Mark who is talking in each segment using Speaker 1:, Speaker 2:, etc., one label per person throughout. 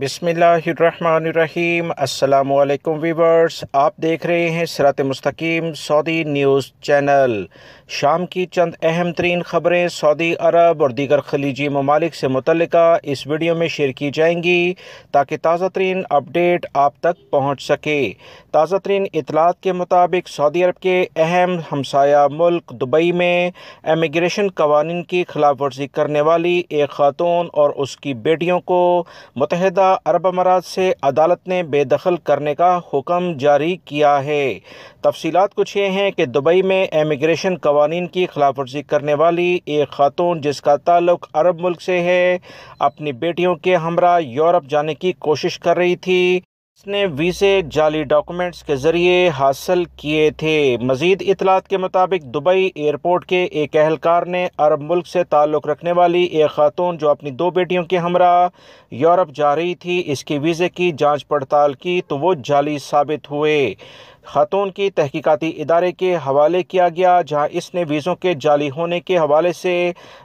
Speaker 1: बिसमीम् अल्लाम वीवर्स आप देख रहे हैं सरात मस्तकीम सऊदी न्यूज़ चैनल शाम की चंद अहम तरीन ख़बरें सऊदी अरब और दीगर खलीजी ममालिक से मुतल इस वीडियो में शेयर की जाएंगी ताकि ताज़ा तरीन अपडेट आप तक पहुँच सके ताज़ा तरीन इतलात के मुताबिक सऊदी अरब के अहम हमसाया मुल्क दुबई में एमिग्रेशन कवानीन की खिलाफ वर्जी करने वाली एक खातून और उसकी बेटियों को मतहदा अरब अमारात से अदालत ने बेदखल करने का हुक्म जारी किया है तफसीत कुछ ये हैं कि दुबई में एमिग्रेशन कवानीन की खिलाफ वर्जी करने वाली एक खातून जिसका ताल्लुक अरब मुल्क से है अपनी बेटियों के हमरा यूरोप जाने की कोशिश कर रही थी इसने वीज़े जाली डॉक्यूमेंट्स के ज़रिए हासिल किए थे मजीद इतलात के मुताबिक दुबई एयरपोर्ट के एक अहलकार ने अरब मुल्क से ताल्लुक़ रखने वाली एक खातून जो अपनी दो बेटियों के हमरा यूरोप जा रही थी इसके वीज़े की जांच पड़ताल की तो वो जाली साबित हुए खातून की तहकीकती इदारे के हवाले किया गया जहाँ इसने वीज़ों के जाली होने के हवाले से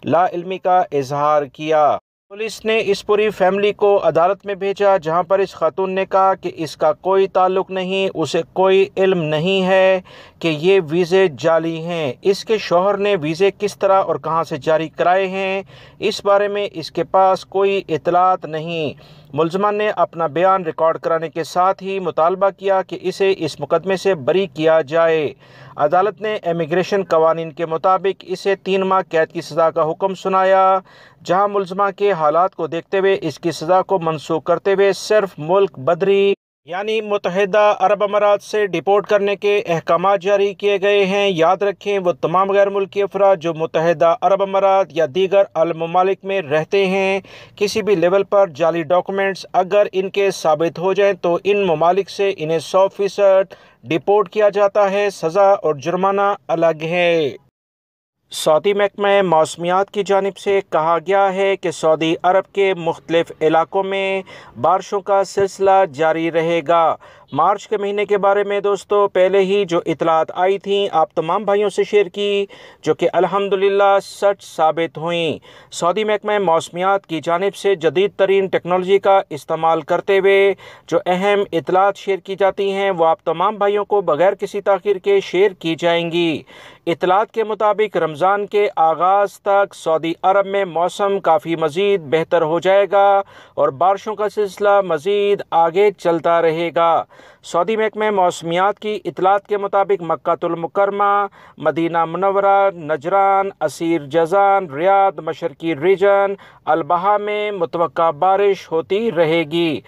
Speaker 1: लाइलमी का इजहार किया पुलिस ने इस पूरी फैमिली को अदालत में भेजा जहां पर इस खातून ने कहा कि इसका कोई ताल्लुक नहीं उसे कोई इल्म नहीं है कि ये वीज़े जाली हैं इसके शोहर ने वीज़े किस तरह और कहां से जारी कराए हैं इस बारे में इसके पास कोई इतलात नहीं मुलजमान ने अपना बयान रिकॉर्ड कराने के साथ ही मुतालबा किया कि इसे इस मुकदमे से बरी किया जाए अदालत ने इमिग्रेशन कवानीन के मुताबिक इसे तीन माह कैद की सज़ा का हुक्म सुनाया जहां मुलजमा के हालात को देखते हुए इसकी सज़ा को मनसूख करते हुए सिर्फ मुल्क बदरी यानी मुतहदा अरब अमारात से डिपोर्ट करने के अहकाम जारी किए गए हैं याद रखें वो तमाम गैर मुल्की अफराद जो मुतहदा अरब अमारात या दीगर अलमालिक में रहते हैं किसी भी लेवल पर जाली डॉक्यूमेंट्स अगर इनके साबित हो जाएँ तो इन ममालिक से इन्हें सौ फीसद डिपोर्ट किया जाता है सज़ा और जुर्माना अलग है सऊदी महकमे मौसमियात की जानब से कहा गया है कि सऊदी अरब के मुख्तलिफ इलाकों में बारिशों का सिलसिला जारी रहेगा मार्च के महीने के बारे में दोस्तों पहले ही जो इतलात आई थी आप तमाम भाइयों से शेयर की जो कि अल्हम्दुलिल्लाह सच साबित हुई सऊदी महकमा मौसमियात की जानब से जदीद तरीन टेक्नोलॉजी का इस्तेमाल करते हुए जो अहम इतलात शेयर की जाती हैं वो आप तमाम भाइयों को बगैर किसी तखिर के शेयर की जाएंगी इतलात के मुताबिक रमज़ान के आगाज़ तक सऊदी अरब में मौसम काफ़ी मज़ीद बेहतर हो जाएगा और बारिशों का सिलसिला मज़ीद आगे चलता रहेगा सऊदी महकमे मौसमियात की इतलात के मुताबिक मक्तुलमकरमा मदीना मनवरा नजरान असीर जजान रियाद मशरकी रीजन अलबहा में मुतव बारिश होती रहेगी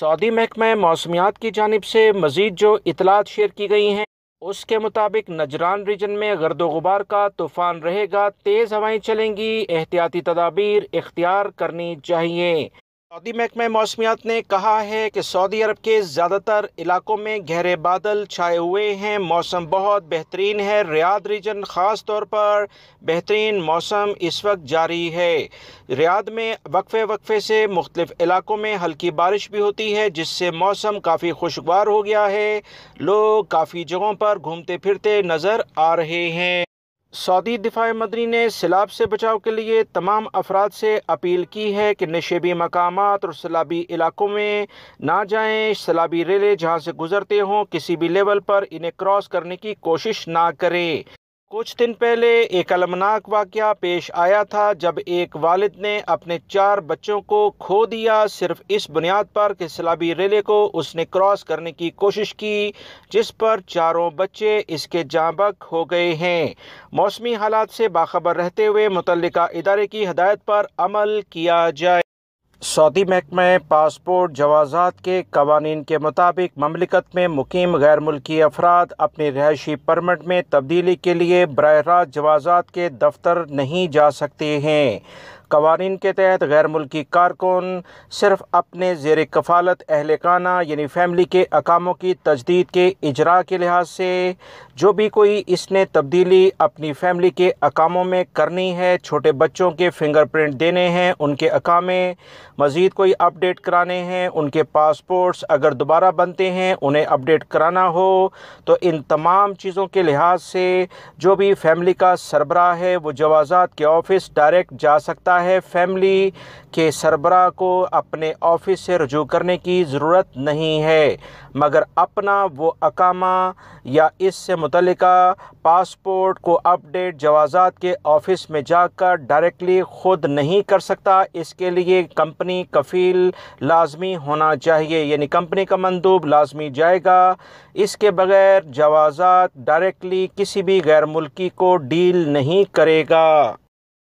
Speaker 1: सऊदी महकमे मौसमियात की जानब से मज़ीद जो इतलात शेयर की गई हैं उसके मुताबिक नजरान रीजन में गर्द गुबार का तूफ़ान रहेगा तेज़ हवाएं चलेंगी एहतियाती तदाबीर इख्तियार करनी चाहिए सऊदी महकमे मौसमियात ने कहा है कि सऊदी अरब के ज़्यादातर इलाकों में गहरे बादल छाए हुए हैं मौसम बहुत बेहतरीन है रियाद रीजन ख़ास तौर पर बेहतरीन मौसम इस वक्त जारी है रियाद में वक्फे वक्फे से मुख्तलिफ़ इलाकों में हल्की बारिश भी होती है जिससे मौसम काफ़ी खुशगवार हो गया है लोग काफ़ी जगहों पर घूमते फिरते नज़र आ रहे हैं सऊदी दिफा मंत्री ने सैलाब से बचाव के लिए तमाम अफराद से अपील की है कि नशेबी मकाम और सैलाबी इलाकों में ना जाएं सैलाबी रेलें जहां से गुजरते हों किसी भी लेवल पर इन्हें क्रॉस करने की कोशिश ना करें कुछ दिन पहले एक अलमनाक वाक़ पेश आया था जब एक वालिद ने अपने चार बच्चों को खो दिया सिर्फ इस बुनियाद पर कि सलाबी रेले को उसने क्रॉस करने की कोशिश की जिस पर चारों बच्चे इसके जाँबक हो गए हैं मौसमी हालात से बाखबर रहते हुए मुतल इदारे की हदायत पर अमल किया जाए सऊदी महकमे पासपोर्ट जवाजात के कवानीन के मुताबिक ममलिकत में मुकीम गैर मुल्की अफराद अपने रहायशी परमट में तब्दीली के लिए बरह रास्त जवाजात के दफ्तर नहीं जा सकते हैं कवानीन के तहत गैर मुल्की कारकुन सिर्फ अपने जेर कफालत अहल खाना यानी फैमिली के अकामों की तजदीद के इजरा के लिहाज से जो भी कोई इसने तब्दीली अपनी फैमिली के अकामों में करनी है छोटे बच्चों के फिंगर प्रिंट देने हैं उनके अकामे मज़ीद कोई अपडेट कराने हैं उनके पासपोर्ट्स अगर दोबारा बनते हैं उन्हें अपडेट कराना हो तो इन तमाम चीज़ों के लिहाज से जो भी फैमिली का सरबराह है वो जवाजात के ऑफिस डायरेक्ट जा सकता है है फैमिली के सरबरा को अपने ऑफिस से रजू करने की ज़रूरत नहीं है मगर अपना वो अकामा या इससे मुतल पासपोर्ट को अपडेट जवाजात के ऑफिस में जाकर डायरेक्टली ख़ुद नहीं कर सकता इसके लिए कंपनी कफ़ील लाजमी होना चाहिए यानी कंपनी का मंदूब लाजमी जाएगा इसके बगैर जवाजात डायरेक्टली किसी भी गैर मुल्की को डील नहीं करेगा